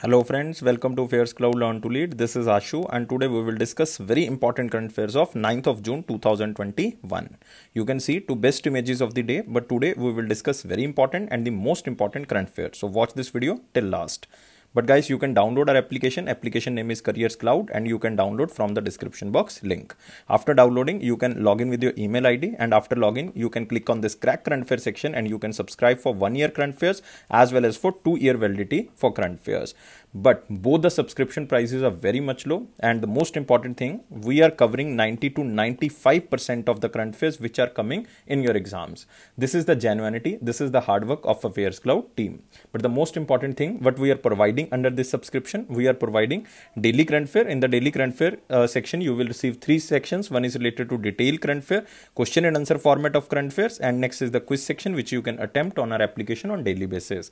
Hello friends, welcome to Fairs Cloud Learn to Lead. This is Ashu and today we will discuss very important current affairs of 9th of June 2021. You can see two best images of the day but today we will discuss very important and the most important current affairs. So watch this video till last. But guys, you can download our application. Application name is Careers Cloud and you can download from the description box link. After downloading, you can log in with your email ID and after login, you can click on this crack current fair section and you can subscribe for one year current fairs as well as for two year validity for current fairs but both the subscription prices are very much low and the most important thing we are covering 90 to 95% of the current fees which are coming in your exams this is the genuinity this is the hard work of affairs cloud team but the most important thing what we are providing under this subscription we are providing daily current fair in the daily current fair uh, section you will receive three sections one is related to detailed current fair question and answer format of current fares and next is the quiz section which you can attempt on our application on daily basis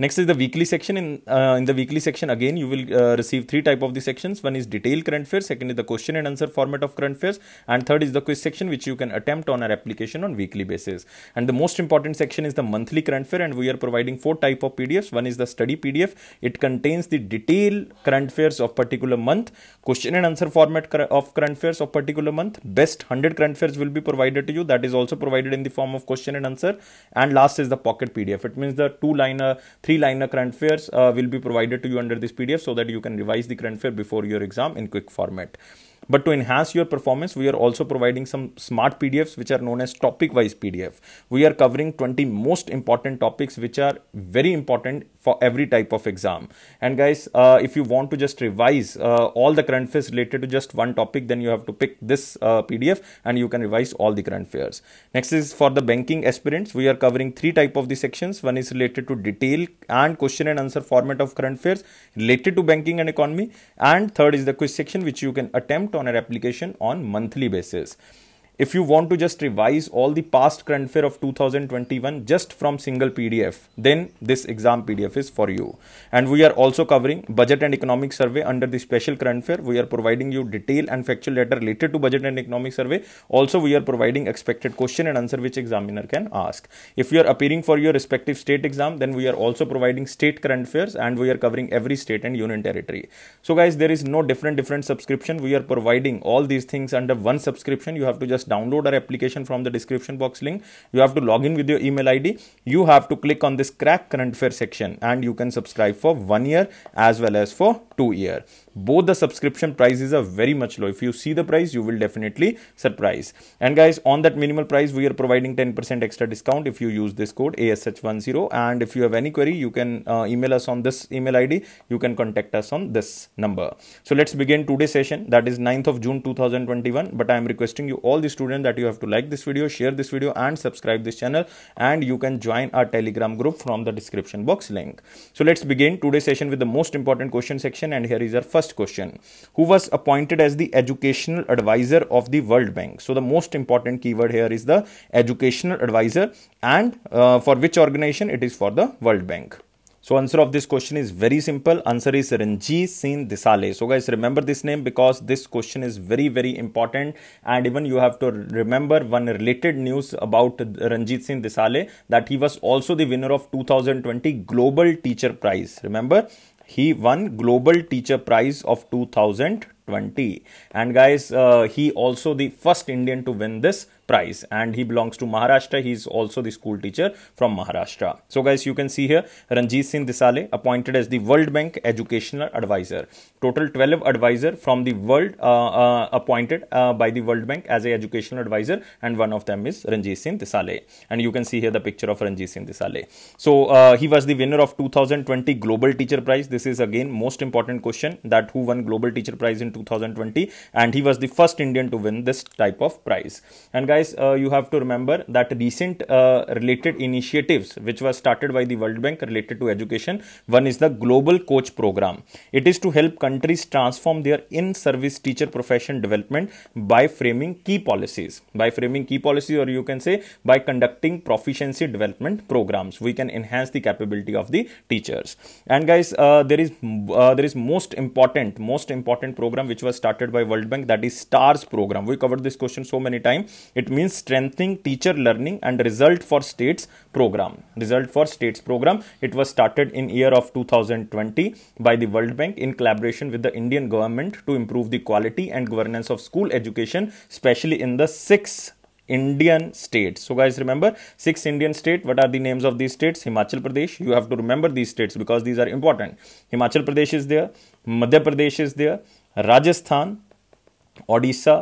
Next is the weekly section. In, uh, in the weekly section, again, you will uh, receive three type of the sections. One is detailed current affairs, second is the question and answer format of current affairs, and third is the quiz section, which you can attempt on our application on weekly basis. And the most important section is the monthly current affair, and we are providing four type of PDFs. One is the study PDF. It contains the detailed current affairs of particular month, question and answer format of current affairs of particular month, best 100 current affairs will be provided to you. That is also provided in the form of question and answer. And last is the pocket PDF. It means the two-liner Three liner current affairs uh, will be provided to you under this PDF so that you can revise the current fair before your exam in quick format. But to enhance your performance, we are also providing some smart PDFs which are known as topic wise PDF. We are covering 20 most important topics which are very important for every type of exam and guys uh, if you want to just revise uh, all the current affairs related to just one topic then you have to pick this uh, pdf and you can revise all the current affairs next is for the banking aspirants we are covering three type of the sections one is related to detail and question and answer format of current affairs related to banking and economy and third is the quiz section which you can attempt on an application on monthly basis if you want to just revise all the past current fair of 2021 just from single pdf then this exam pdf is for you and we are also covering budget and economic survey under the special current fair we are providing you detail and factual data related to budget and economic survey also we are providing expected question and answer which examiner can ask if you are appearing for your respective state exam then we are also providing state current affairs and we are covering every state and union territory so guys there is no different different subscription we are providing all these things under one subscription you have to just download our application from the description box link you have to log in with your email id you have to click on this crack current fair section and you can subscribe for one year as well as for two year both the subscription prices are very much low if you see the price you will definitely surprise and guys on that minimal price we are providing 10% extra discount if you use this code ash10 and if you have any query you can uh, email us on this email id you can contact us on this number so let's begin today's session that is 9th of june 2021 but i am requesting you all the students that you have to like this video share this video and subscribe this channel and you can join our telegram group from the description box link so let's begin today's session with the most important question section and here is our first first question who was appointed as the educational advisor of the world bank so the most important keyword here is the educational advisor and uh, for which organization it is for the world bank so answer of this question is very simple. Answer is Ranjit Singh Desale. So guys, remember this name because this question is very, very important. And even you have to remember one related news about Ranjit Singh Desale that he was also the winner of 2020 Global Teacher Prize. Remember, he won Global Teacher Prize of 2020. And guys, uh, he also the first Indian to win this and he belongs to Maharashtra. He is also the school teacher from Maharashtra. So guys, you can see here Ranjit Singh Desale appointed as the World Bank Educational Advisor. Total 12 advisor from the world uh, uh, appointed uh, by the World Bank as a educational advisor and one of them is Ranjit Singh Desale. And you can see here the picture of Ranjit Singh Desale. So uh, he was the winner of 2020 Global Teacher Prize. This is again most important question that who won Global Teacher Prize in 2020 and he was the first Indian to win this type of prize. And guys, guys, uh, you have to remember that recent uh, related initiatives which were started by the World Bank related to education. One is the Global Coach Program. It is to help countries transform their in-service teacher profession development by framing key policies. By framing key policies or you can say by conducting proficiency development programs. We can enhance the capability of the teachers. And guys, uh, there is uh, there is most important, most important program which was started by World Bank that is STARS program. We covered this question so many times. It it means strengthening teacher learning and result for states program. Result for states program. It was started in year of 2020 by the World Bank in collaboration with the Indian government to improve the quality and governance of school education, especially in the six Indian states. So guys remember six Indian states. What are the names of these states? Himachal Pradesh. You have to remember these states because these are important. Himachal Pradesh is there. Madhya Pradesh is there. Rajasthan, Odisha,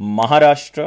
Maharashtra,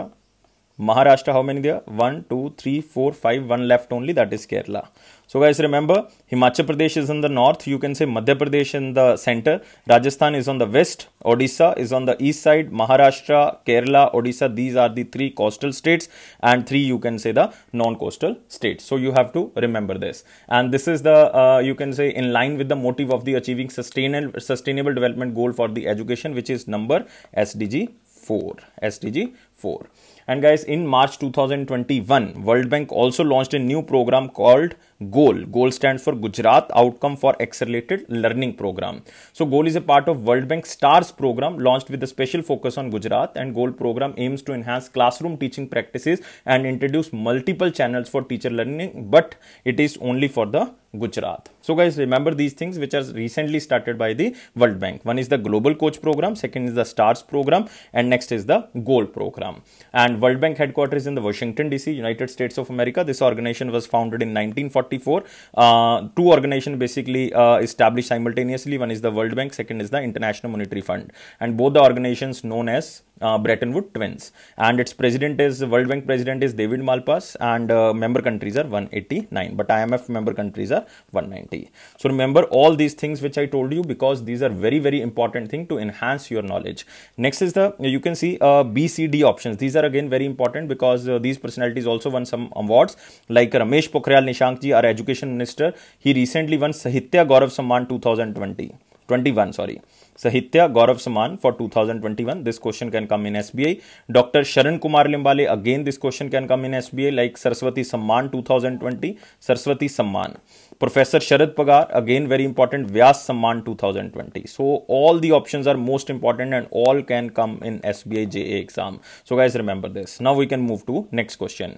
Maharashtra, how many there? 1, 2, 3, 4, 5, 1 left only, that is Kerala. So guys, remember, Himachal Pradesh is in the north, you can say Madhya Pradesh in the center, Rajasthan is on the west, Odisha is on the east side, Maharashtra, Kerala, Odisha, these are the three coastal states and three you can say the non-coastal states. So you have to remember this. And this is the, uh, you can say in line with the motive of the achieving sustainable, sustainable development goal for the education, which is number SDG 4, SDG 4. And guys, in March 2021, World Bank also launched a new program called goal goal stands for gujarat outcome for accelerated learning program so goal is a part of world bank stars program launched with a special focus on gujarat and goal program aims to enhance classroom teaching practices and introduce multiple channels for teacher learning but it is only for the Gujarat. So guys remember these things which are recently started by the World Bank. One is the Global Coach Program, second is the STARS Program and next is the GOAL Program. And World Bank headquarters in the Washington DC, United States of America. This organization was founded in 1940 1944 uh, two organizations basically uh, established simultaneously one is the world bank second is the international monetary fund and both the organizations known as uh, Bretton Woods twins, and its president is World Bank president is David Malpass, and uh, member countries are 189, but IMF member countries are 190. So remember all these things which I told you because these are very very important thing to enhance your knowledge. Next is the you can see uh, BCD options. These are again very important because uh, these personalities also won some awards like Ramesh Pokhrel Nishankji, our education minister. He recently won Sahitya Gaurav Samman 2020 21 sorry Sahitya Gaurav Samman for 2021 this question can come in SBI doctor Sharan Kumar Limbale again this question can come in SBI like Saraswati Samman 2020 Saraswati सम्मान professor शरद पगार again very important Vyas Samman 2020 so all the options are most important and all can come in SBI J exam so guys remember this now we can move to next question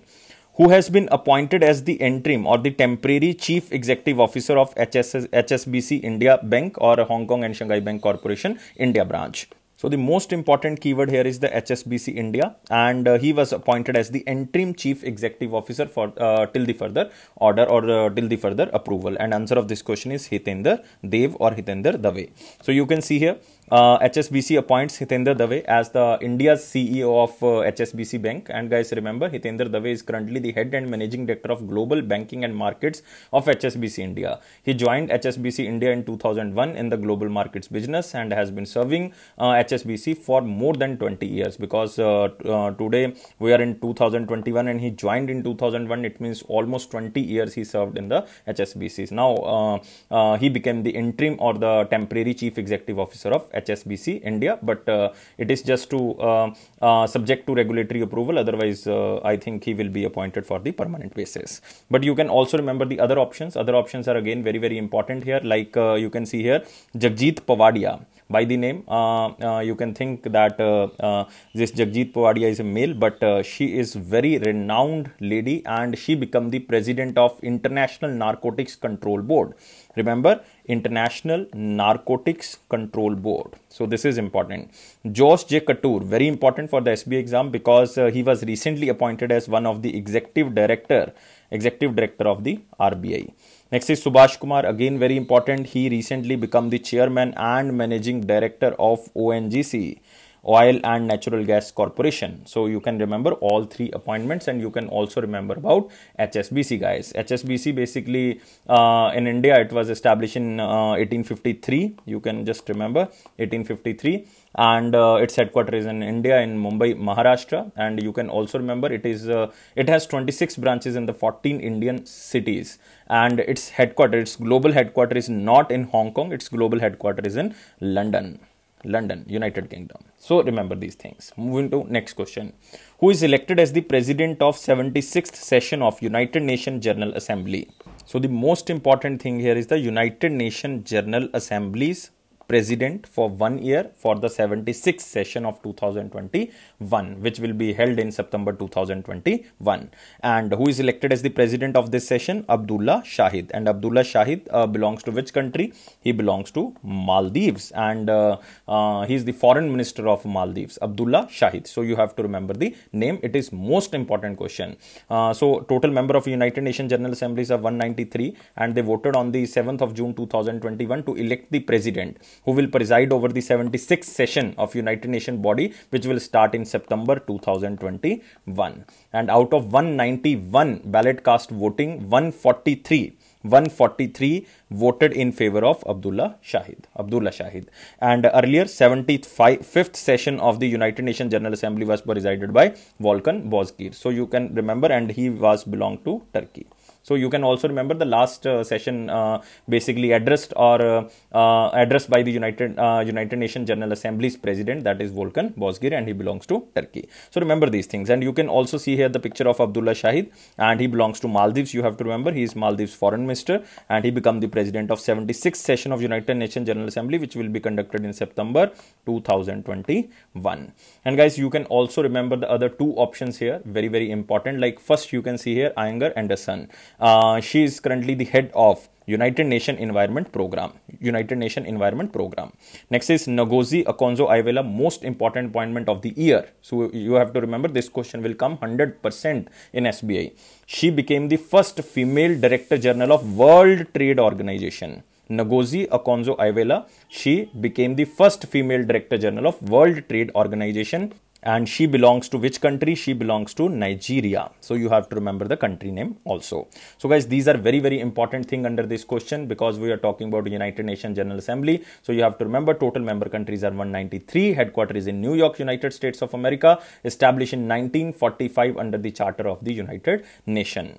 who has been appointed as the interim or the temporary chief executive officer of HSS, HSBC India Bank or Hong Kong and Shanghai Bank Corporation India branch. So the most important keyword here is the HSBC India and uh, he was appointed as the interim chief executive officer for uh, till the further order or uh, till the further approval and answer of this question is Hitender Dev or Hitender Dave. So you can see here uh, HSBC appoints Hitendra Dave as the India's CEO of uh, HSBC Bank. And guys, remember Hitendra Dave is currently the head and managing director of global banking and markets of HSBC India. He joined HSBC India in 2001 in the global markets business and has been serving uh, HSBC for more than 20 years. Because uh, uh, today we are in 2021 and he joined in 2001, it means almost 20 years he served in the HSBCs. Now uh, he became the interim or the temporary chief executive officer of. HSBC. HSBC India, but uh, it is just to uh, uh, subject to regulatory approval. Otherwise, I think he will be appointed for the permanent basis. But you can also remember the other options. Other options are again very, very important here. Like you can see here, Jagjit Pavadia by the name. Uh, uh, you can think that uh, this Jagjit Pawadia is a male, but she is very renowned lady and she become the president of International Narcotics Control Board. Remember, International Narcotics Control Board. So this is important. Josh J. Katur, very important for the SB exam because uh, he was recently appointed as one of the executive director, executive director of the RBI. Next is Subhash Kumar, again very important. He recently become the chairman and managing director of ONGC. Oil and Natural Gas Corporation. So you can remember all three appointments and you can also remember about HSBC guys. HSBC basically uh, in India it was established in uh, 1853. You can just remember 1853 and uh, its headquarters is in India in Mumbai, Maharashtra. And you can also remember it is uh, it has 26 branches in the 14 Indian cities. And its headquarters, its global headquarters is not in Hong Kong. Its global headquarters is in London. London, United Kingdom. So remember these things. Moving to next question. Who is elected as the president of 76th session of United Nations General Assembly? So the most important thing here is the United Nations General Assembly's president for one year for the 76th session of 2021, which will be held in September 2021. And who is elected as the president of this session? Abdullah Shahid. And Abdullah Shahid uh, belongs to which country? He belongs to Maldives. And uh, uh, he is the foreign minister of Maldives, Abdullah Shahid. So you have to remember the name. It is most important question. Uh, so total member of United Nations General Assemblies are 193 and they voted on the 7th of June 2021 to elect the president who will preside over the 76th session of United Nations body, which will start in September 2021. And out of 191 ballot cast voting, 143 143 voted in favor of Abdullah Shahid. Abdullah Shahid. And earlier, 75th session of the United Nations General Assembly was presided by Volkan Bozkir. So you can remember, and he was belonged to Turkey. So you can also remember the last uh, session uh, basically addressed or uh, addressed by the United United Nations General Assembly's president that is Volkan Bozgir and he belongs to Turkey. So remember these things and you can also see here the picture of Abdullah Shahid and he belongs to Maldives. You have to remember he is Maldives foreign minister and he became the president of 76th session of United Nations General Assembly which will be conducted in September 2021. And guys you can also remember the other two options here very very important like first you can see here Iyengar and the son uh, she is currently the head of United Nation Environment Program. United Nation Environment Program. Next is Ngozi Akonzo Iweala, most important appointment of the year. So you have to remember this question will come 100% in SBI. She became the first female director general of World Trade Organization. Ngozi Akonzo Iweala, she became the first female director general of World Trade Organization and she belongs to which country she belongs to nigeria so you have to remember the country name also so guys these are very very important thing under this question because we are talking about united nations general assembly so you have to remember total member countries are 193 headquarters in new york united states of america established in 1945 under the charter of the united nation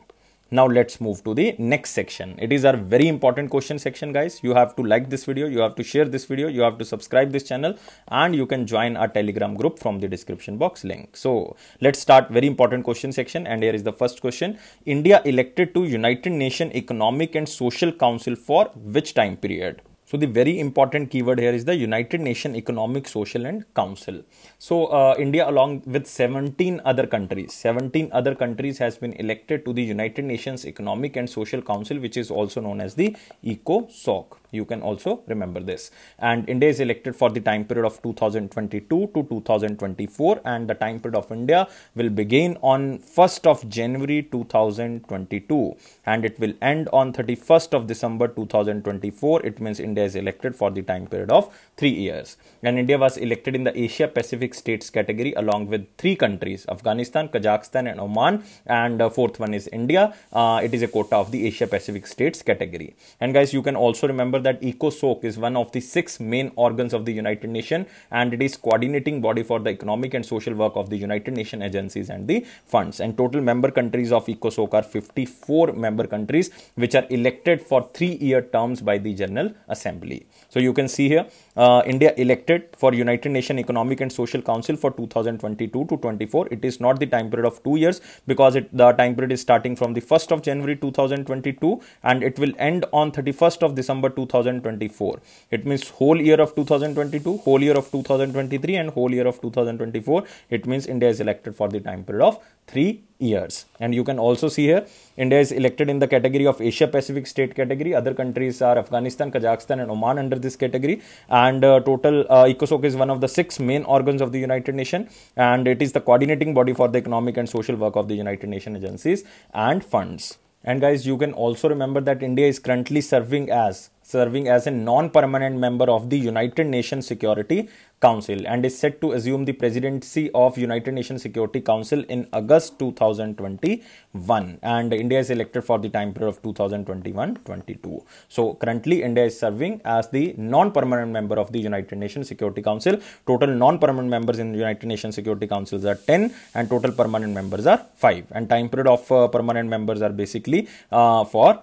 now let's move to the next section it is our very important question section guys you have to like this video you have to share this video you have to subscribe this channel and you can join our telegram group from the description box link so let's start very important question section and here is the first question india elected to united nation economic and social council for which time period so the very important keyword here is the United Nations Economic, Social and Council. So uh, India along with 17 other countries, 17 other countries has been elected to the United Nations Economic and Social Council which is also known as the ECOSOC you can also remember this. And India is elected for the time period of 2022 to 2024 and the time period of India will begin on 1st of January 2022 and it will end on 31st of December 2024. It means India is elected for the time period of three years. And India was elected in the Asia Pacific states category along with three countries, Afghanistan, Kazakhstan and Oman and uh, fourth one is India. Uh, it is a quota of the Asia Pacific states category. And guys, you can also remember that ECOSOC is one of the six main organs of the United Nations and it is coordinating body for the economic and social work of the United Nations agencies and the funds. And total member countries of ECOSOC are 54 member countries which are elected for three-year terms by the General Assembly. So you can see here uh, India elected for United Nations Economic and Social Council for 2022 to 24. It is not the time period of two years because it, the time period is starting from the 1st of January 2022 and it will end on 31st of December 2024. It means whole year of 2022, whole year of 2023 and whole year of 2024. It means India is elected for the time period of three years and you can also see here india is elected in the category of asia pacific state category other countries are afghanistan kazakhstan and oman under this category and uh, total uh, ecosoc is one of the six main organs of the united nation and it is the coordinating body for the economic and social work of the united nation agencies and funds and guys you can also remember that india is currently serving as serving as a non-permanent member of the United Nations Security Council and is set to assume the presidency of United Nations Security Council in August 2021 and India is elected for the time period of 2021-22. So currently India is serving as the non-permanent member of the United Nations Security Council. Total non-permanent members in United Nations Security Councils are 10 and total permanent members are 5 and time period of uh, permanent members are basically uh, for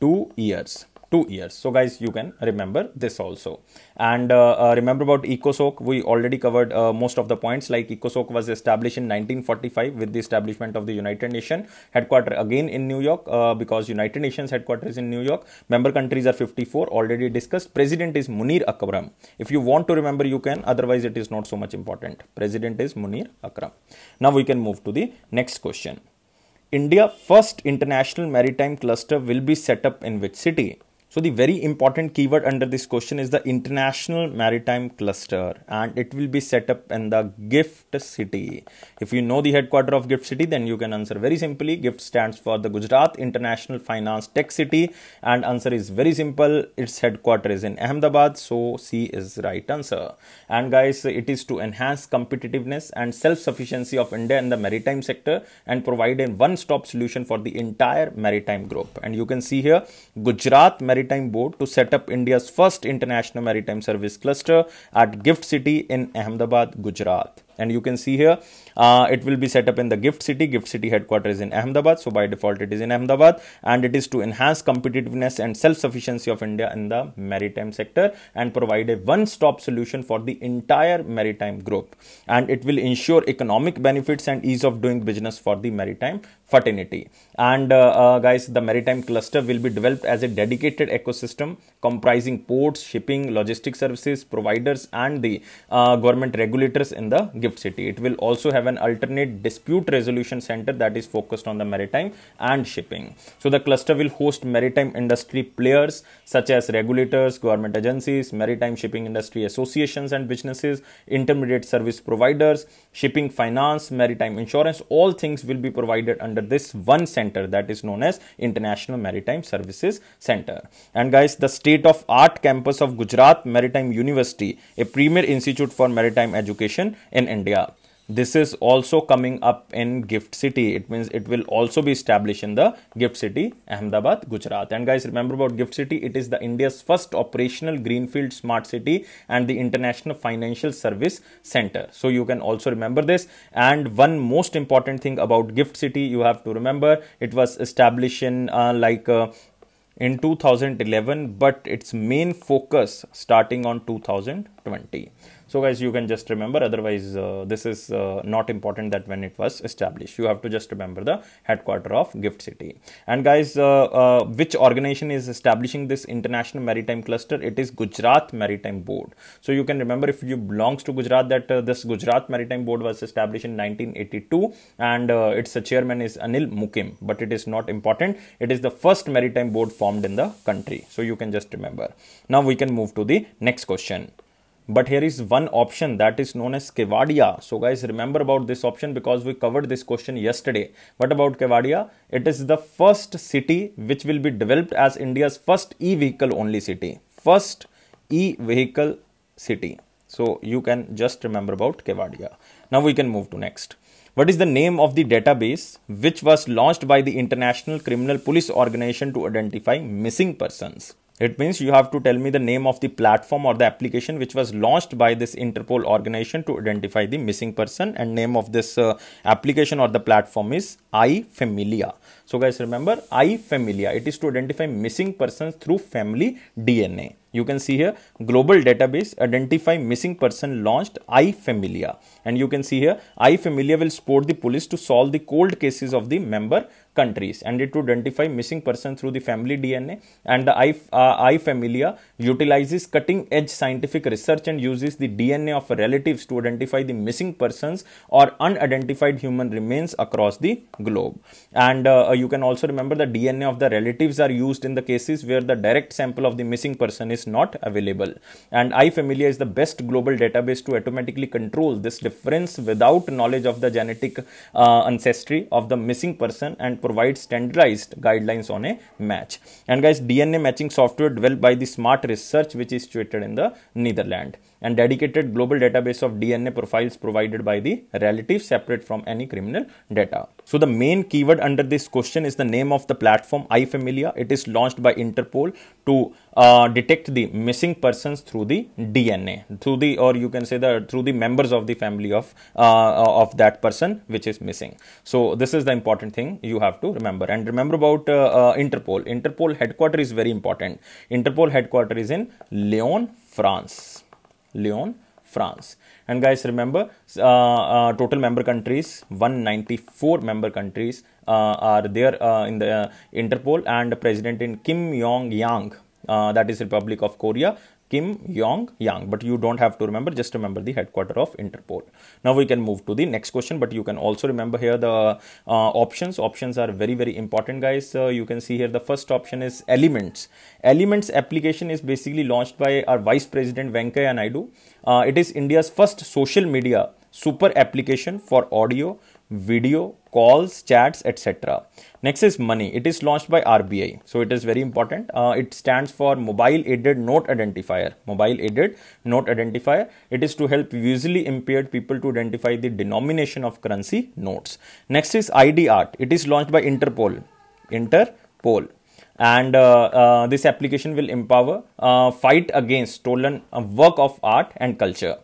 2 years two years so guys you can remember this also and uh, uh, remember about ecosoc we already covered uh, most of the points like ecosoc was established in 1945 with the establishment of the united nations headquarters again in new york uh, because united nations headquarters in new york member countries are 54 already discussed president is munir akram if you want to remember you can otherwise it is not so much important president is munir akram now we can move to the next question India first international maritime cluster will be set up in which city? So the very important keyword under this question is the International Maritime Cluster and it will be set up in the GIFT City. If you know the headquarter of GIFT City then you can answer very simply. GIFT stands for the Gujarat International Finance Tech City and answer is very simple. Its headquarter is in Ahmedabad so C is right answer. And guys it is to enhance competitiveness and self-sufficiency of India in the maritime sector and provide a one-stop solution for the entire maritime group. And you can see here Gujarat Maritime Maritime Board to set up India's first international maritime service cluster at Gift City in Ahmedabad, Gujarat and you can see here uh, it will be set up in the gift city gift city headquarters in ahmedabad so by default it is in ahmedabad and it is to enhance competitiveness and self-sufficiency of india in the maritime sector and provide a one-stop solution for the entire maritime group and it will ensure economic benefits and ease of doing business for the maritime fraternity and uh, uh, guys the maritime cluster will be developed as a dedicated ecosystem comprising ports shipping logistic services providers and the uh, government regulators in the gift gift city. It will also have an alternate dispute resolution center that is focused on the maritime and shipping. So the cluster will host maritime industry players such as regulators, government agencies, maritime shipping industry associations and businesses, intermediate service providers, shipping finance, maritime insurance, all things will be provided under this one center that is known as International Maritime Services Center. And guys, the state of art campus of Gujarat Maritime University, a premier institute for maritime education in India India. This is also coming up in Gift City. It means it will also be established in the Gift City, Ahmedabad, Gujarat. And guys, remember about Gift City. It is the India's first operational greenfield smart city and the International Financial Service Center. So you can also remember this. And one most important thing about Gift City, you have to remember, it was established in uh, like uh, in 2011 but its main focus starting on 2020 so guys you can just remember otherwise uh, this is uh, not important that when it was established you have to just remember the headquarter of gift city and guys uh, uh which organization is establishing this international maritime cluster it is gujarat maritime board so you can remember if you belongs to gujarat that uh, this gujarat maritime board was established in 1982 and uh, its chairman is anil mukim but it is not important it is the first maritime board formed in the country so you can just remember now we can move to the next question but here is one option that is known as Kevadia. So guys, remember about this option because we covered this question yesterday. What about Kevadia? It is the first city which will be developed as India's first e-vehicle only city. First e-vehicle city. So you can just remember about Kevadia. Now we can move to next. What is the name of the database which was launched by the International Criminal Police Organization to identify missing persons? It means you have to tell me the name of the platform or the application which was launched by this Interpol organization to identify the missing person and name of this uh, application or the platform is iFamilia. So guys remember iFamilia, it is to identify missing persons through family DNA. You can see here global database identify missing person launched iFamilia and you can see here iFamilia will support the police to solve the cold cases of the member countries and it would identify missing person through the family DNA and the I, uh, iFamilia utilizes cutting edge scientific research and uses the DNA of relatives to identify the missing persons or unidentified human remains across the globe. And uh, uh you can also remember the DNA of the relatives are used in the cases where the direct sample of the missing person is not available. And iFamilia is the best global database to automatically control this difference without knowledge of the genetic uh, ancestry of the missing person and provide standardized guidelines on a match. And guys, DNA matching software developed by the Smart Research, which is situated in the Netherlands and dedicated global database of DNA profiles provided by the relative separate from any criminal data. So the main keyword under this question is the name of the platform iFamilia. It is launched by Interpol to uh, detect the missing persons through the DNA, through the or you can say the through the members of the family of uh, of that person which is missing. So this is the important thing you have to remember and remember about uh, uh Interpol. Interpol headquarters is very important. Interpol headquarters is in Lyon, France. Lyon, France. And guys, remember, uh, uh, total member countries 194 member countries uh, are there uh, in the uh, Interpol, and President in Kim Jong Yang. Uh, that is Republic of Korea. Kim Yong Yang. But you don't have to remember, just remember the headquarter of Interpol. Now we can move to the next question, but you can also remember here the uh, options. Options are very, very important, guys. Uh, you can see here the first option is Elements. Elements application is basically launched by our Vice President Venkaya Naidu. Uh, it is India's first social media super application for audio, video, calls, chats, etc. Next is money. It is launched by RBI. So it is very important. Uh, it stands for mobile aided note identifier. Mobile aided note identifier. It is to help visually impaired people to identify the denomination of currency notes. Next is ID art. It is launched by Interpol. Interpol and uh, uh, this application will empower uh, fight against stolen uh, work of art and culture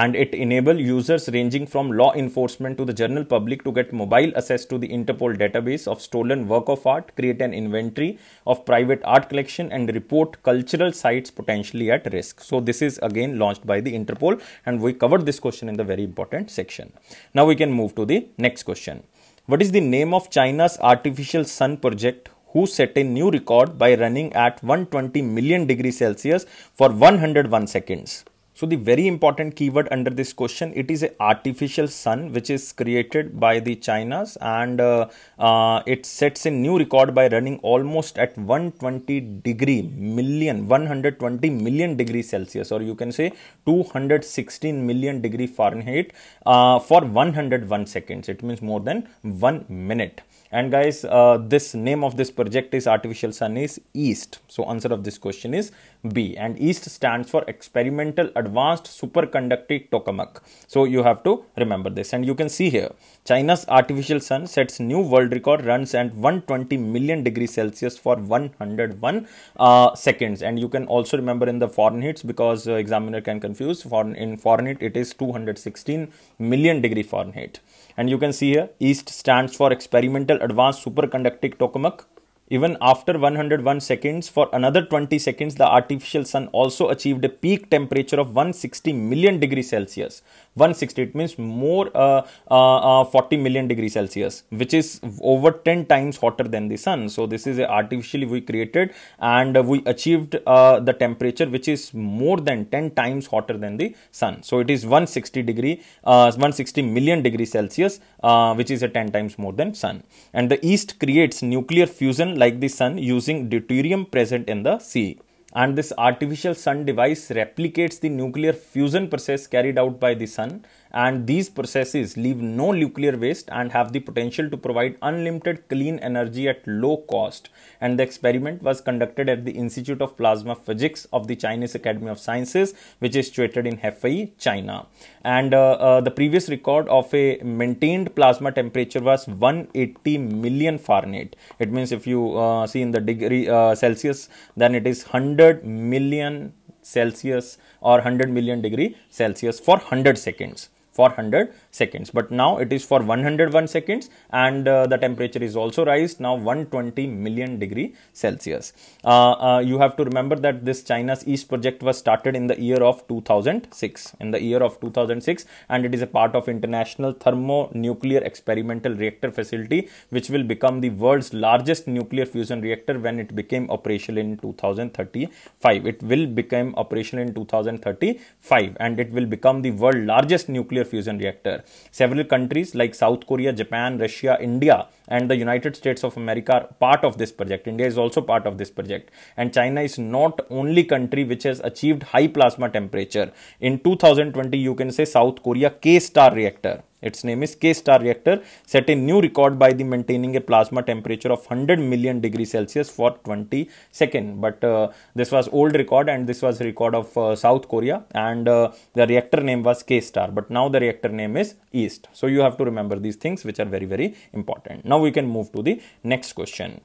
and it enable users ranging from law enforcement to the general public to get mobile access to the Interpol database of stolen work of art, create an inventory of private art collection and report cultural sites potentially at risk. So this is again launched by the Interpol and we covered this question in the very important section. Now we can move to the next question. What is the name of China's artificial sun project who set a new record by running at 120 million degrees Celsius for 101 seconds? So the very important keyword under this question, it is a artificial sun which is created by the Chinas and uh, uh, it sets a new record by running almost at 120 degree million, 120 million degree Celsius or you can say 216 million degree Fahrenheit uh, for 101 seconds. It means more than one minute and guys uh, this name of this project is artificial sun is east so answer of this question is B and EAST stands for Experimental Advanced Superconducting Tokamak. So you have to remember this and you can see here China's artificial sun sets new world record runs at 120 million degrees Celsius for 101 uh, seconds and you can also remember in the Fahrenheit because uh, examiner can confuse for in Fahrenheit it is 216 million degree Fahrenheit and you can see here EAST stands for Experimental Advanced Superconducting Tokamak even after 101 seconds, for another 20 seconds, the artificial sun also achieved a peak temperature of 160 million degrees Celsius, 160 it means more uh, uh, uh, 40 million degrees celsius which is over 10 times hotter than the sun so this is artificially we created and we achieved uh, the temperature which is more than 10 times hotter than the sun so it is 160 degree uh, 160 million degrees celsius uh, which is a 10 times more than sun and the east creates nuclear fusion like the sun using deuterium present in the sea and this artificial sun device replicates the nuclear fusion process carried out by the sun and these processes leave no nuclear waste and have the potential to provide unlimited clean energy at low cost and the experiment was conducted at the Institute of Plasma Physics of the Chinese Academy of Sciences which is situated in Hefei, China and uh, uh, the previous record of a maintained plasma temperature was 180 million Fahrenheit it means if you uh, see in the degree uh, Celsius then it is 100 million Celsius or 100 million degree Celsius for 100 seconds. 400 seconds but now it is for 101 seconds and uh, the temperature is also raised now 120 million degree celsius uh, uh, you have to remember that this china's east project was started in the year of 2006 in the year of 2006 and it is a part of international thermonuclear experimental reactor facility which will become the world's largest nuclear fusion reactor when it became operational in 2035 it will become operational in 2035 and it will become the world's largest nuclear fusion reactor Several countries like South Korea, Japan, Russia, India, and the United States of America are part of this project. India is also part of this project. And China is not only country which has achieved high plasma temperature. In 2020, you can say South Korea K-star reactor its name is K-star reactor set a new record by the maintaining a plasma temperature of 100 million degrees Celsius for 20 seconds. But uh, this was old record and this was record of uh, South Korea and uh, the reactor name was K-star. But now the reactor name is East. So you have to remember these things which are very, very important. Now we can move to the next question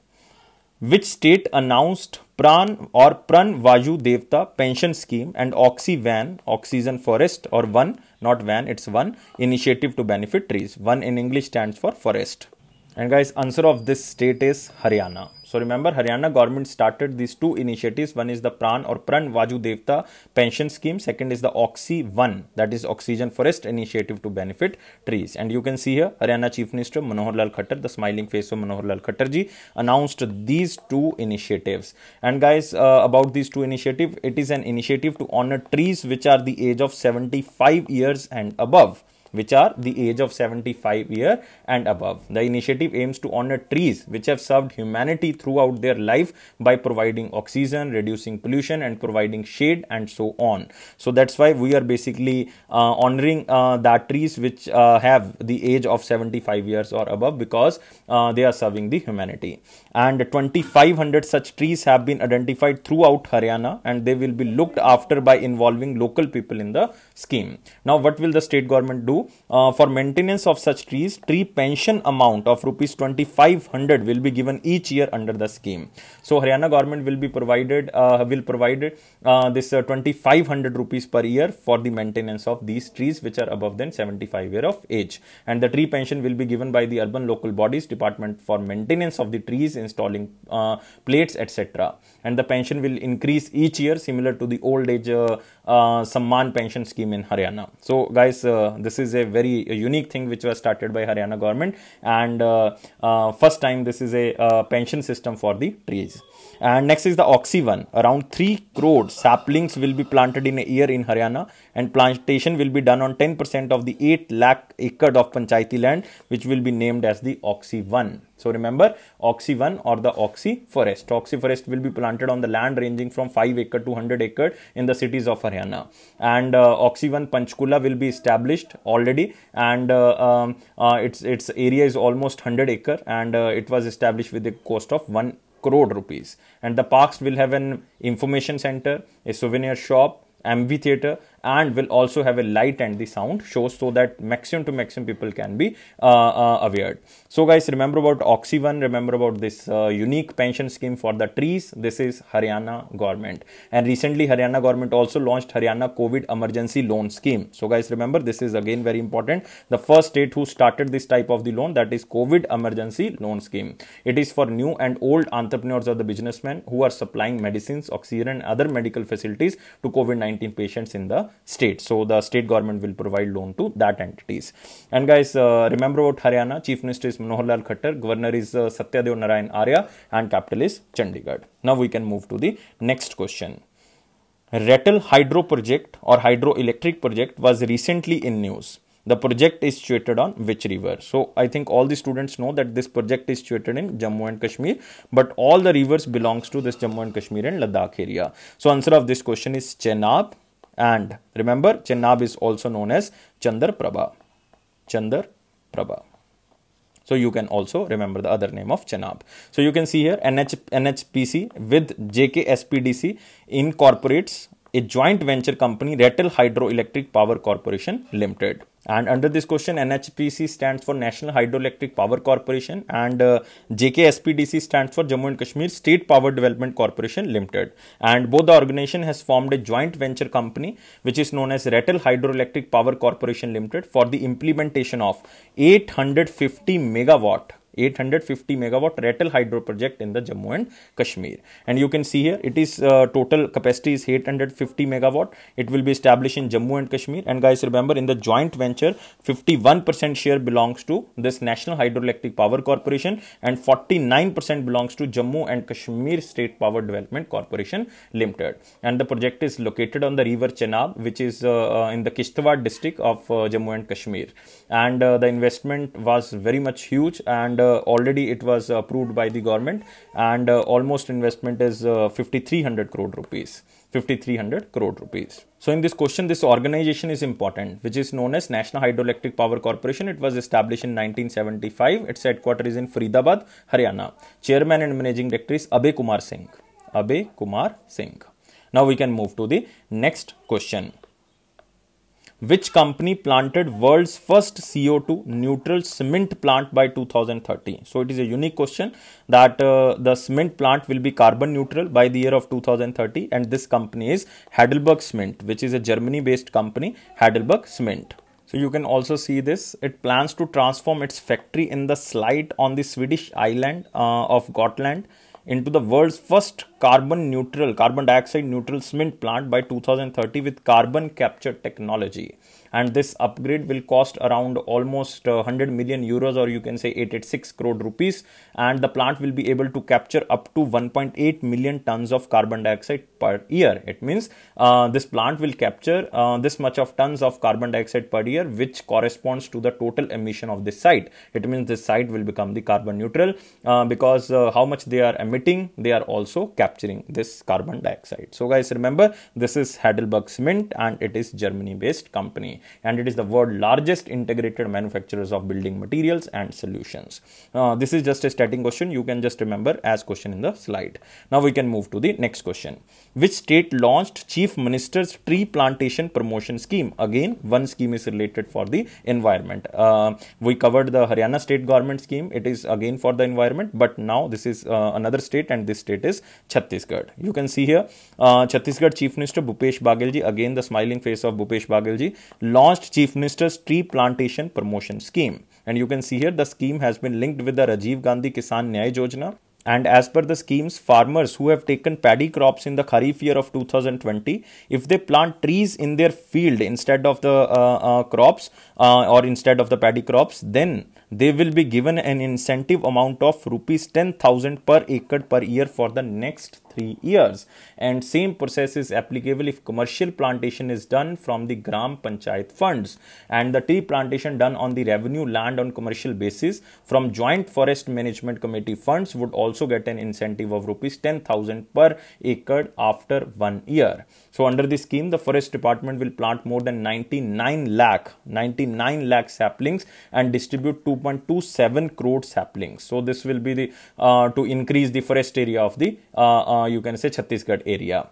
which state announced Pran or Pran Vaju Devta pension scheme and Oxy Van, Oxygen Forest or One not van it's one initiative to benefit trees one in english stands for forest and guys answer of this state is haryana so remember, Haryana government started these two initiatives. One is the Pran or Pran Vaju Devta pension scheme. Second is the Oxy One, that is Oxygen Forest Initiative to benefit trees. And you can see here, Haryana Chief Minister Manohar Lal Khattar, the smiling face of Manohar Lal Khattar ji, announced these two initiatives. And guys, uh, about these two initiatives, it is an initiative to honor trees which are the age of 75 years and above which are the age of 75 year and above. The initiative aims to honor trees which have served humanity throughout their life by providing oxygen, reducing pollution and providing shade and so on. So that's why we are basically uh, honoring uh, that trees which uh, have the age of 75 years or above because uh, they are serving the humanity and 2500 such trees have been identified throughout Haryana and they will be looked after by involving local people in the scheme. Now what will the state government do? Uh, for maintenance of such trees, tree pension amount of rupees 2500 will be given each year under the scheme. So Haryana government will be provided, uh, will provide uh, this uh, 2500 rupees per year for the maintenance of these trees which are above than 75 year of age and the tree pension will be given by the urban local bodies department for maintenance of the trees installing uh, plates, etc. And the pension will increase each year, similar to the old age uh, uh, Samman pension scheme in Haryana. So, guys, uh, this is a very unique thing which was started by Haryana government, and uh, uh, first time this is a pension system for the trees. And next is the Oxy one. Around 3 crore saplings will be planted in a year in Haryana and plantation will be done on 10% of the 8 lakh acre of panchayati land which will be named as the Oxy one. So remember Oxy one or the Oxy forest. Oxy forest will be planted on the land ranging from 5 acre to 100 acre in the cities of Haryana. And uh, Oxy one Panchkula will be established already and uh, um, uh, its, its area is almost 100 acre and uh, it was established with a cost of 1 crore rupees and the parks will have an information center a souvenir shop amphitheater and will also have a light and the sound show so that maximum to maximum people can be uh, uh, aware. So guys, remember about Oxyone, remember about this uh, unique pension scheme for the trees. This is Haryana government. And recently Haryana government also launched Haryana COVID emergency loan scheme. So guys, remember this is again very important. The first state who started this type of the loan that is COVID emergency loan scheme. It is for new and old entrepreneurs or the businessmen who are supplying medicines, oxygen and other medical facilities to COVID-19 patients in the state. So the state government will provide loan to that entities. And guys, uh, remember about Haryana, Chief Minister is Manoharlal Khattar, Governor is uh, Satyadev Narayan Arya and capital is Chandigarh. Now we can move to the next question. Retal Hydro Project or Hydroelectric Project was recently in news. The project is situated on which river? So I think all the students know that this project is situated in Jammu and Kashmir, but all the rivers belongs to this Jammu and Kashmir and Ladakh area. So answer of this question is Chenab, and remember, Chenab is also known as Chandar Prabha. Chandar Prabha. So you can also remember the other name of Chenab. So you can see here NH, NHPC with JKSPDC incorporates a joint venture company Ratel Hydroelectric Power Corporation Limited. And under this question, NHPC stands for National Hydroelectric Power Corporation and uh, JKSPDC stands for Jammu and Kashmir State Power Development Corporation Limited. And both the organization has formed a joint venture company which is known as Ratel Hydroelectric Power Corporation Limited for the implementation of 850 megawatt 850 megawatt Ratal hydro project in the Jammu and Kashmir. And you can see here it is uh, total capacity is 850 megawatt. It will be established in Jammu and Kashmir. And guys, remember in the joint venture, 51% share belongs to this National Hydroelectric Power Corporation and 49% belongs to Jammu and Kashmir State Power Development Corporation Limited. And the project is located on the river Chenab, which is uh, uh, in the Kishtwar district of uh, Jammu and Kashmir. And uh, the investment was very much huge and uh, already it was approved by the government and uh, almost investment is uh, 5300 crore rupees 5300 crore rupees. So in this question, this organization is important, which is known as National Hydroelectric Power Corporation. It was established in 1975. Its headquarters is in Faridabad, Haryana. Chairman and Managing Director is abe Kumar Singh. Abhay Kumar Singh. Now we can move to the next question which company planted world's first CO2 neutral cement plant by 2030? So it is a unique question that uh, the cement plant will be carbon neutral by the year of 2030 and this company is Heidelberg Cement which is a Germany based company Heidelberg Cement. So you can also see this. It plans to transform its factory in the slide on the Swedish island uh, of Gotland into the world's first carbon neutral, carbon dioxide neutral cement plant by 2030 with carbon capture technology and this upgrade will cost around almost 100 uh, million euros or you can say 886 crore rupees and the plant will be able to capture up to 1.8 million tons of carbon dioxide per year it means uh, this plant will capture uh, this much of tons of carbon dioxide per year which corresponds to the total emission of this site it means this site will become the carbon neutral uh, because uh, how much they are emitting they are also capturing this carbon dioxide so guys remember this is heidelberg cement and it is germany based company and it is the world's largest integrated manufacturers of building materials and solutions. Uh, this is just a starting question. You can just remember as question in the slide. Now we can move to the next question. Which state launched Chief Minister's Tree Plantation Promotion Scheme? Again, one scheme is related for the environment. Uh, we covered the Haryana state government scheme. It is again for the environment, but now this is uh, another state and this state is Chhattisgarh. You can see here uh, Chhattisgarh Chief Minister Bhupesh Bagelji, again the smiling face of Bhupesh Bagelji launched Chief Minister's Tree Plantation Promotion Scheme. And you can see here the scheme has been linked with the Rajiv Gandhi Kisan Nyay Yojana. And as per the schemes, farmers who have taken paddy crops in the Kharif year of 2020, if they plant trees in their field instead of the uh, uh, crops uh, or instead of the paddy crops, then they will be given an incentive amount of rupees 10,000 per acre per year for the next three years. And same process is applicable if commercial plantation is done from the Gram Panchayat funds and the tree plantation done on the revenue land on commercial basis from Joint Forest Management Committee funds would also get an incentive of rupees 10,000 per acre after one year. So under this scheme, the forest department will plant more than 99 lakh, 99 lakh saplings and distribute 2.27 crore saplings. So this will be the uh, to increase the forest area of the uh, uh, uh, you can say Chhattisgarh area.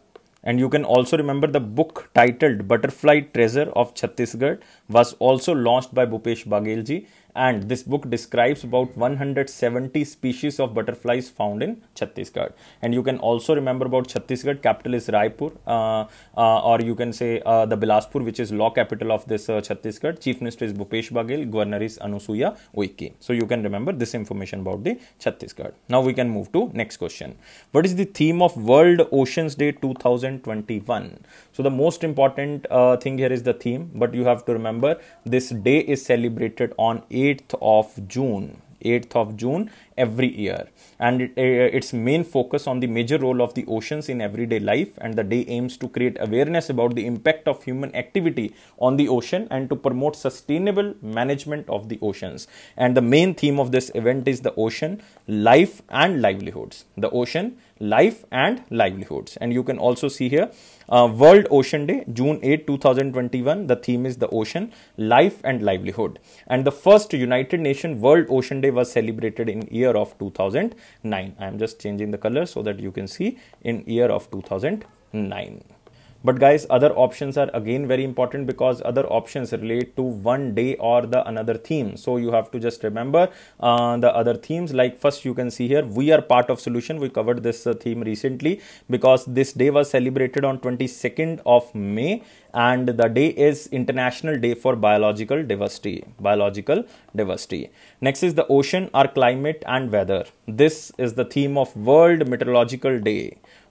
And you can also remember the book titled Butterfly Treasure of Chhattisgarh was also launched by Bhupesh Bagelji and this book describes about 170 species of butterflies found in Chhattisgarh. And you can also remember about Chhattisgarh, capital is Raipur, uh, uh, or you can say uh, the Bilaspur, which is law capital of this uh, Chhattisgarh. Chief Minister is Bhupesh Baghel, Governor is Anusuya Uiki. So you can remember this information about the Chhattisgarh. Now we can move to next question. What is the theme of World Oceans Day 2021? So the most important uh, thing here is the theme, but you have to remember this day is celebrated on 8 8th of June. 8th of June every year, and it, uh, its main focus on the major role of the oceans in everyday life. And the day aims to create awareness about the impact of human activity on the ocean and to promote sustainable management of the oceans. And the main theme of this event is the ocean, life, and livelihoods. The ocean, life and livelihoods and you can also see here uh, world ocean day june 8 2021 the theme is the ocean life and livelihood and the first united nation world ocean day was celebrated in year of 2009 i am just changing the color so that you can see in year of 2009 but guys other options are again very important because other options relate to one day or the another theme so you have to just remember uh, the other themes like first you can see here we are part of solution we covered this uh, theme recently because this day was celebrated on 22nd of may and the day is international day for biological diversity biological diversity next is the ocean our climate and weather this is the theme of world meteorological day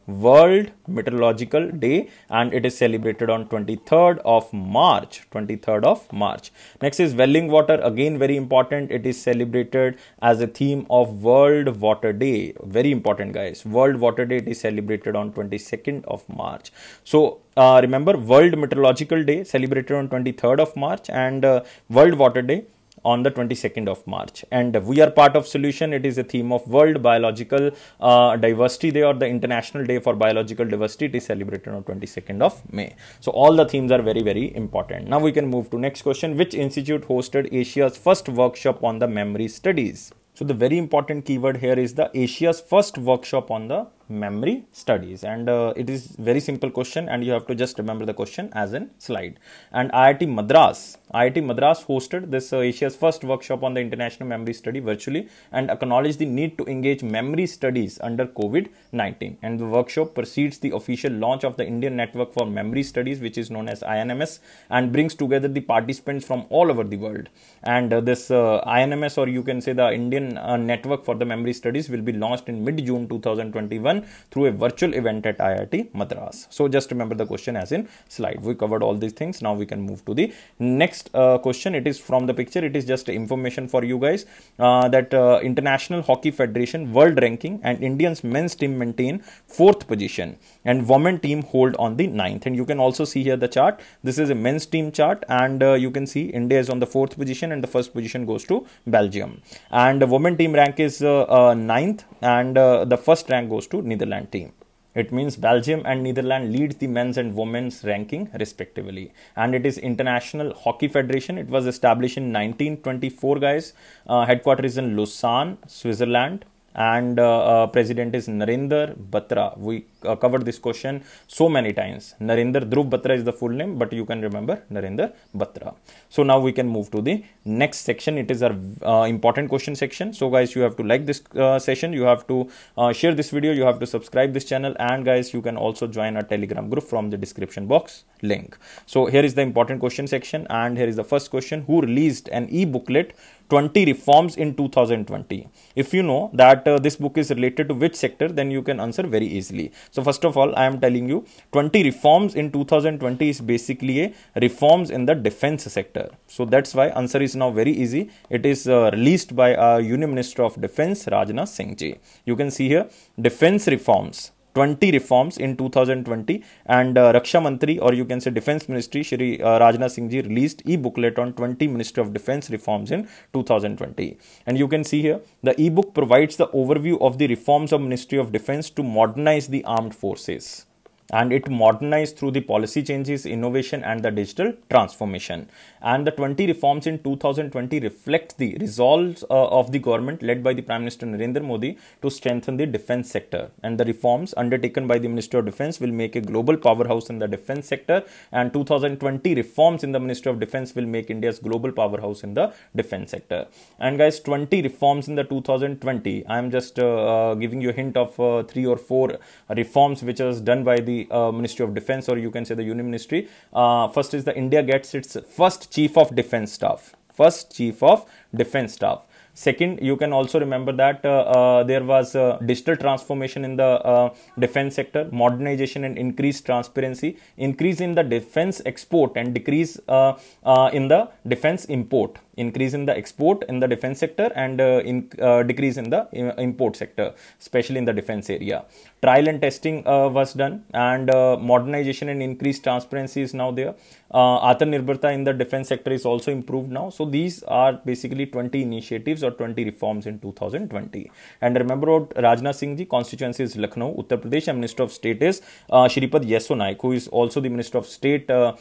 World Meteorological Day and it is celebrated on 23rd of March. 23rd of March. Next is Welling Water, again very important. It is celebrated as a theme of World Water Day. Very important, guys. World Water Day it is celebrated on 22nd of March. So uh, remember World Meteorological Day celebrated on 23rd of March and uh, World Water Day on the 22nd of March. And we are part of Solution. It is a theme of World Biological uh, Diversity Day or the International Day for Biological Diversity. It is celebrated on 22nd of May. So all the themes are very, very important. Now we can move to next question. Which institute hosted Asia's first workshop on the memory studies? So the very important keyword here is the Asia's first workshop on the memory studies and uh, it is very simple question and you have to just remember the question as in slide and IIT Madras IIT Madras hosted this uh, Asia's first workshop on the international memory study virtually and acknowledged the need to engage memory studies under COVID-19 and the workshop precedes the official launch of the Indian Network for Memory Studies which is known as INMS and brings together the participants from all over the world and uh, this uh, INMS or you can say the Indian uh, Network for the Memory Studies will be launched in mid-June 2021 done through a virtual event at IIT Madras. So just remember the question as in slide. We covered all these things. Now we can move to the next uh, question. It is from the picture. It is just information for you guys uh, that uh, International Hockey Federation world ranking and Indians men's team maintain fourth position and women team hold on the ninth. And you can also see here the chart. This is a men's team chart and uh, you can see India is on the fourth position and the first position goes to Belgium. And the women team rank is uh, uh, ninth and the first rank goes to Netherlands team. It means Belgium and Netherlands leads the men's and women's ranking respectively. And it is International Hockey Federation. It was established in 1924, guys. Uh, headquarters in Lausanne, Switzerland. And uh, uh, president is Narinder Batra. We uh, covered this question so many times. Narendra Dhruv Batra is the full name, but you can remember Narendra Batra. So now we can move to the next section. It is our uh, important question section. So guys, you have to like this uh, session. You have to uh, share this video. You have to subscribe this channel. And guys, you can also join our telegram group from the description box link. So here is the important question section. And here is the first question. Who released an e-booklet 20 reforms in 2020 if you know that uh, this book is related to which sector then you can answer very easily so first of all i am telling you 20 reforms in 2020 is basically a reforms in the defense sector so that's why answer is now very easy it is uh, released by our uh, union minister of defense rajnath singh ji you can see here defense reforms 20 reforms in 2020 and uh, Raksha Mantri or you can say Defense Ministry Shri uh, Rajnath Singh ji released e-booklet on 20 Ministry of Defense reforms in 2020 and you can see here the e-book provides the overview of the reforms of Ministry of Defense to modernize the armed forces and it modernized through the policy changes, innovation, and the digital transformation. And the 20 reforms in 2020 reflect the results uh, of the government led by the Prime Minister Narendra Modi to strengthen the defense sector. And the reforms undertaken by the Minister of Defense will make a global powerhouse in the defense sector. And 2020 reforms in the Minister of Defense will make India's global powerhouse in the defense sector. And guys, 20 reforms in the 2020. I am just uh, uh, giving you a hint of uh, three or four reforms which was done by the uh, Ministry of Defense or you can say the Union Ministry. Uh, first is the India gets its first Chief of Defense Staff. First Chief of Defense Staff. Second, you can also remember that uh, uh, there was digital transformation in the uh, defense sector, modernization and increased transparency, increase in the defense export and decrease uh, uh, in the defense import increase in the export in the defense sector and uh, in, uh, decrease in the uh, import sector, especially in the defense area. Trial and testing uh, was done, and uh, modernization and increased transparency is now there. Uh, in the defense sector is also improved now. So these are basically 20 initiatives or 20 reforms in 2020. And remember what Rajnath Singh ji constituency is Lucknow, Uttar Pradesh, and Minister of State is uh, Shripad Yesonaik, who is also the Minister of State, uh,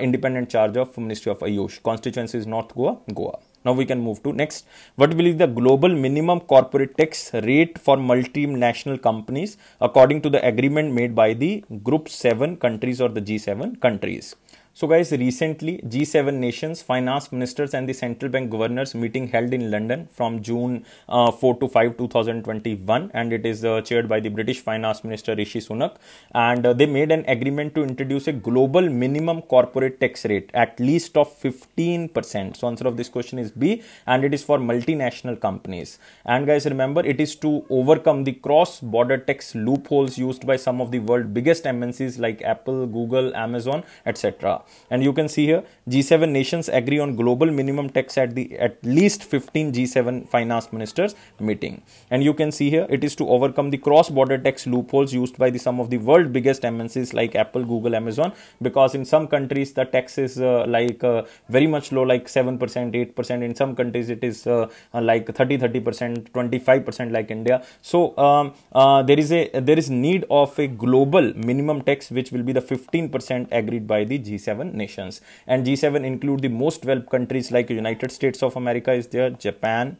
independent charge of Ministry of Ayush. Constituency is North Goa, Goa. Now we can move to next. What will be the global minimum corporate tax rate for multinational companies according to the agreement made by the Group 7 countries or the G7 countries? So, guys, recently G7 nations, finance ministers, and the central bank governors meeting held in London from June uh, 4 to 5, 2021, and it is uh, chaired by the British finance minister Rishi Sunak. And uh, they made an agreement to introduce a global minimum corporate tax rate at least of 15%. So, answer of this question is B, and it is for multinational companies. And guys, remember, it is to overcome the cross-border tax loopholes used by some of the world's biggest MNCs like Apple, Google, Amazon, etc and you can see here G7 nations agree on global minimum tax at the at least 15 G7 finance ministers meeting. And you can see here it is to overcome the cross-border tax loopholes used by the some of the world biggest MNCs like Apple, Google, Amazon because in some countries the tax is uh, like uh, very much low like 7%, 8% in some countries it is uh, uh like 30 30%, 25% like India. So um, uh, there is a there is need of a global minimum tax which will be the 15% agreed by the G7 7 nations. And G7 include the most developed countries like United States of America is there, Japan,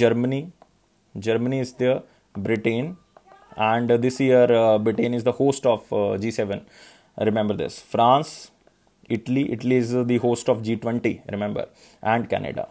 Germany, Germany is there, Britain, and this year uh, Britain is the host of uh, G7. Remember this. France, Italy, Italy is the host of G20. Remember, and Canada.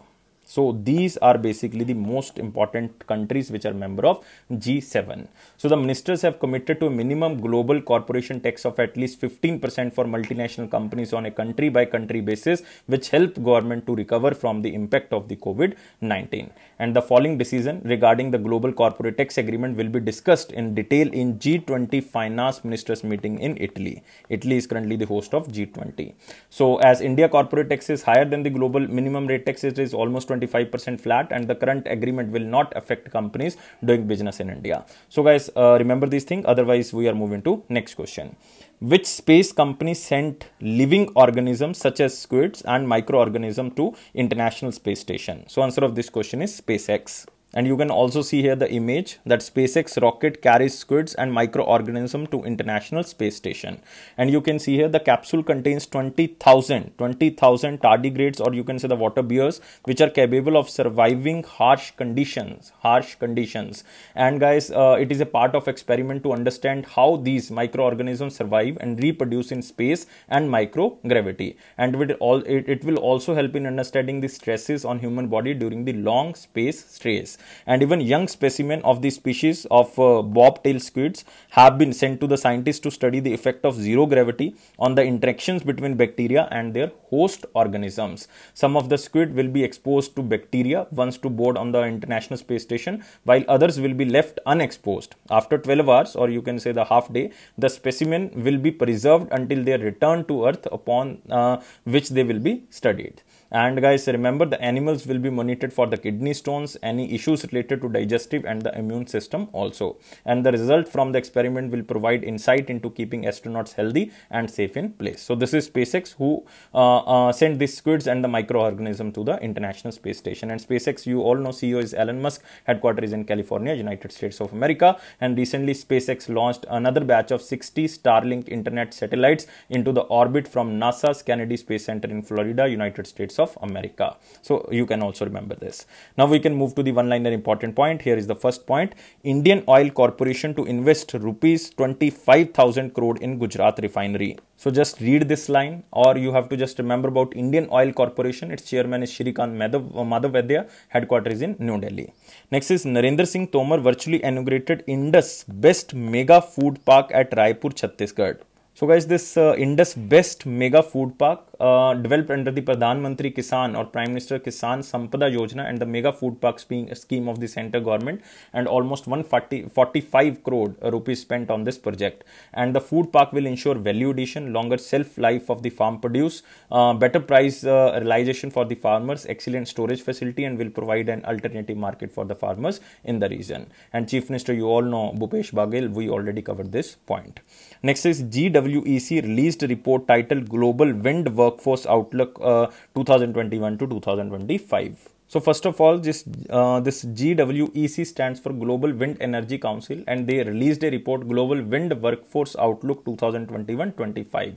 So these are basically the most important countries which are member of G7. So the ministers have committed to a minimum global corporation tax of at least 15% for multinational companies on a country by country basis which help government to recover from the impact of the COVID-19. And the following decision regarding the global corporate tax agreement will be discussed in detail in G20 finance ministers meeting in Italy. Italy is currently the host of G20. So as India corporate tax is higher than the global minimum rate tax it is almost 20 75% flat and the current agreement will not affect companies doing business in India. So guys, uh, remember this thing. Otherwise, we are moving to next question. Which space company sent living organisms such as squids and microorganisms to International Space Station? So answer of this question is SpaceX. And you can also see here the image that SpaceX rocket carries squids and microorganisms to International Space Station. And you can see here the capsule contains 20,000, 20,000 tardigrades or you can say the water bears which are capable of surviving harsh conditions, harsh conditions. And guys, uh, it is a part of experiment to understand how these microorganisms survive and reproduce in space and microgravity. And with all, it, it will also help in understanding the stresses on human body during the long space stays and even young specimen of the species of uh, bobtail squids have been sent to the scientists to study the effect of zero gravity on the interactions between bacteria and their host organisms. Some of the squid will be exposed to bacteria once to board on the International Space Station, while others will be left unexposed. After 12 hours, or you can say the half day, the specimen will be preserved until they return to Earth upon uh, which they will be studied. And guys, remember the animals will be monitored for the kidney stones, any issues related to digestive and the immune system also. And the result from the experiment will provide insight into keeping astronauts healthy and safe in place. So this is SpaceX who uh, uh, sent these squids and the microorganism to the International Space Station. And SpaceX, you all know CEO is Elon Musk, headquarters in California, United States of America. And recently SpaceX launched another batch of 60 Starlink internet satellites into the orbit from NASA's Kennedy Space Center in Florida, United States of America. So you can also remember this. Now we can move to the one liner important point. Here is the first point. Indian Oil Corporation to invest rupees 25,000 crore in Gujarat refinery. So just read this line or you have to just remember about Indian Oil Corporation. Its chairman is Shrikant Madhavadya. Uh, Headquarters in New Delhi. Next is Narendra Singh Tomar virtually inaugurated Indus Best Mega Food Park at Raipur, Chhattisgarh. So guys, this uh, Indus Best Mega Food Park developed under the Pradhan Mantri Kisan or Prime Minister Kisan Sampada Yojana and the mega food Parks a scheme of the center government and almost 145 crore rupees spent on this project. And the food park will ensure value addition, longer shelf life of the farm produce, uh, better price uh, realization for the farmers, excellent storage facility and will provide an alternative market for the farmers in the region. And Chief Minister, you all know Bhupesh Baghel, we already covered this point. Next is GWEC released report titled Global Wind Work workforce outlook uh, 2021 to 2025. So first of all, this uh, this GWEC stands for Global Wind Energy Council, and they released a report Global Wind Workforce Outlook 2021-25,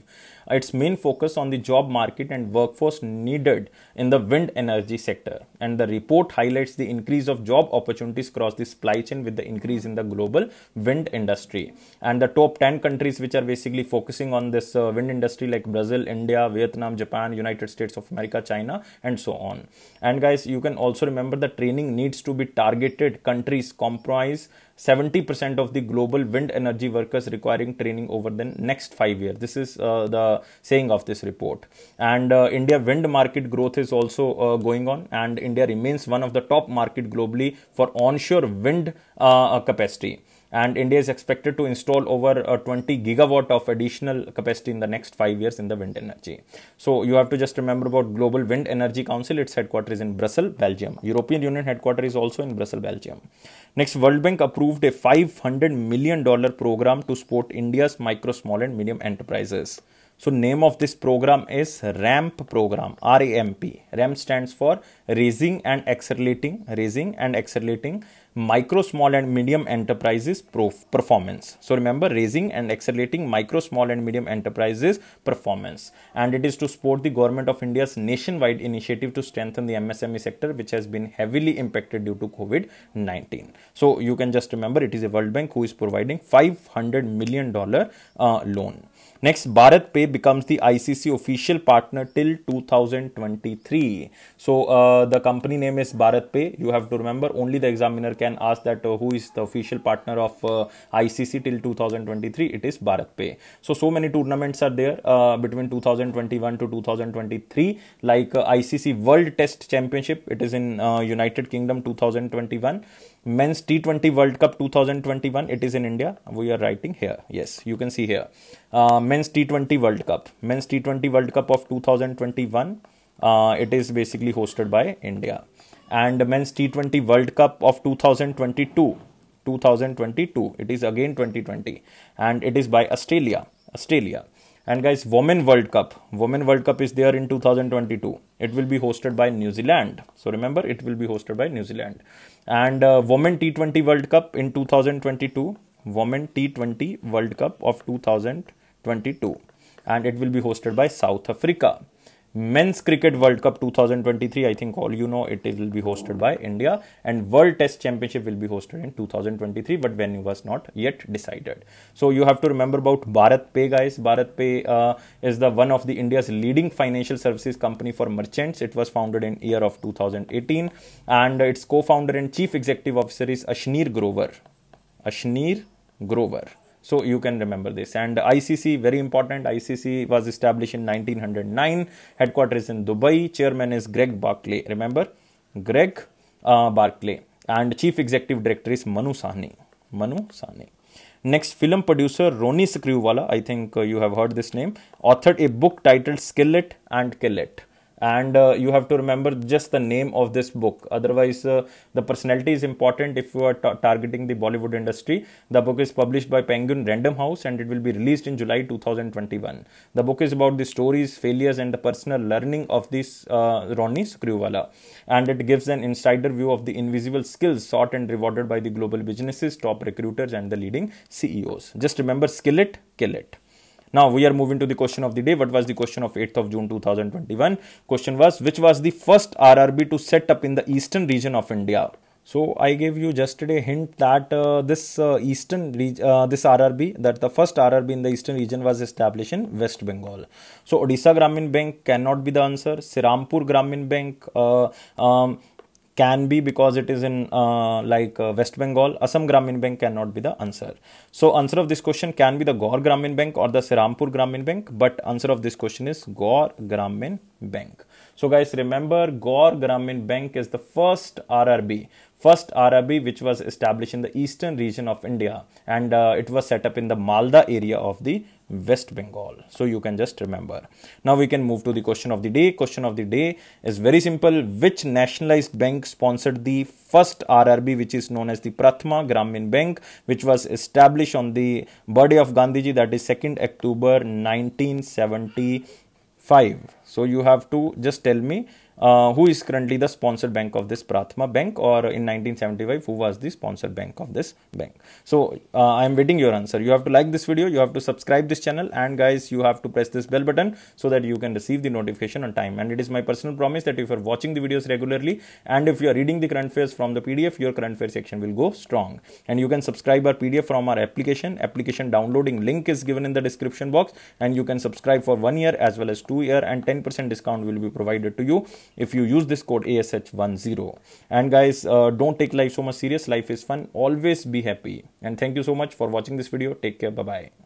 its main focus on the job market and workforce needed in the wind energy sector. And the report highlights the increase of job opportunities across the supply chain with the increase in the global wind industry. And the top 10 countries which are basically focusing on this uh, wind industry like Brazil, India, Vietnam, Japan, United States of America, China, and so on. And guys, you can also remember the training needs to be targeted countries comprise 70% of the global wind energy workers requiring training over the next five years. This is uh, the saying of this report. And uh, India wind market growth is also uh, going on, and India remains one of the top market globally for onshore wind uh, capacity and India is expected to install over uh, 20 gigawatt of additional capacity in the next 5 years in the wind energy. So you have to just remember about Global Wind Energy Council its headquarters in Brussels, Belgium. European Union headquarters is also in Brussels, Belgium. Next World Bank approved a 500 million dollar program to support India's micro small and medium enterprises. So name of this program is RAMP program, R-A-M-P. RAM stands for Raising and Accelerating, Raising and Accelerating Micro, Small and Medium Enterprises Performance. So remember Raising and Accelerating Micro, Small and Medium Enterprises Performance. And it is to support the Government of India's nationwide initiative to strengthen the MSME sector, which has been heavily impacted due to COVID-19. So you can just remember it is a World Bank who is providing $500 million uh, loan. Next, Bharat Pay becomes the ICC official partner till 2023. So uh, the company name is Bharat Pay. You have to remember only the examiner can ask that uh, who is the official partner of uh, ICC till 2023. It is Bharat Pay. So so many tournaments are there uh, between 2021 to 2023, like uh, ICC World Test Championship. It is in uh, United Kingdom 2021 men's T20 World Cup 2021. It is in India. We are writing here. Yes, you can see here. Uh, men's T20 World Cup. Men's T20 World Cup of 2021. Uh, it is basically hosted by India. And men's T20 World Cup of 2022. 2022. It is again 2020. And it is by Australia. Australia. And guys, Women World Cup. Women World Cup is there in 2022. It will be hosted by New Zealand. So remember, it will be hosted by New Zealand and uh, Women T20 World Cup in 2022, Women T20 World Cup of 2022, and it will be hosted by South Africa. Men's Cricket World Cup 2023. I think all you know it will be hosted by India, and World Test Championship will be hosted in 2023, but venue was not yet decided. So you have to remember about Bharat Pay, guys. Bharat Pay uh, is the one of the India's leading financial services company for merchants. It was founded in year of 2018, and its co-founder and chief executive officer is Ashneer Grover. Ashneer Grover. So you can remember this. And ICC, very important. ICC was established in 1909. Headquarters in Dubai. Chairman is Greg Barclay. Remember, Greg uh, Barclay. And chief executive director is Manu Sahni. Manu Sahni. Next, film producer Roni Skriwala. I think uh, you have heard this name. Authored a book titled Skillet and Killet and uh, you have to remember just the name of this book otherwise uh, the personality is important if you are ta- targeting the bollywood industry the book is published by penguin random house and it will be released in july 2021 the book is about the stories failures and the personal learning of this uh, ronnie screwala and it gives an insider view of the invisible skills sought and rewarded by the global businesses top recruiters and the leading ceos just remember skill it kill it now we are moving to the question of the day. What was the question of 8th of June 2021? Question was which was the first RRB to set up in the eastern region of India? So I gave you just a hint that uh, this uh, eastern uh, this RRB that the first RRB in the eastern region was established in West Bengal. So Odisha Gramin Bank cannot be the answer. Sirampur Gramin Bank. Uh, um, can be because it is in uh, like uh, West Bengal, Assam Gramin Bank cannot be the answer. So answer of this question can be the Gaur Gramin Bank or the Sirampur Gramin Bank, but answer of this question is Gaur Gramin Bank. So guys, remember Gaur Gramin Bank is the first RRB first RRB which was established in the eastern region of India and uh, it was set up in the Malda area of the West Bengal. So you can just remember. Now we can move to the question of the day. Question of the day is very simple. Which nationalized bank sponsored the first RRB which is known as the Prathma Gramin Bank which was established on the birthday of Gandhiji that is 2nd October 1975. So you have to just tell me uh, who is currently the sponsor bank of this Prathma bank or in 1975 who was the sponsor bank of this bank. So uh, I am waiting your answer. You have to like this video, you have to subscribe this channel and guys you have to press this bell button so that you can receive the notification on time and it is my personal promise that if you are watching the videos regularly and if you are reading the current affairs from the PDF your current affairs section will go strong and you can subscribe our PDF from our application. Application downloading link is given in the description box and you can subscribe for one year as well as two year and 10% discount will be provided to you if you use this code ASH10. And guys, uh, don't take life so much serious. Life is fun. Always be happy. And thank you so much for watching this video. Take care. Bye bye.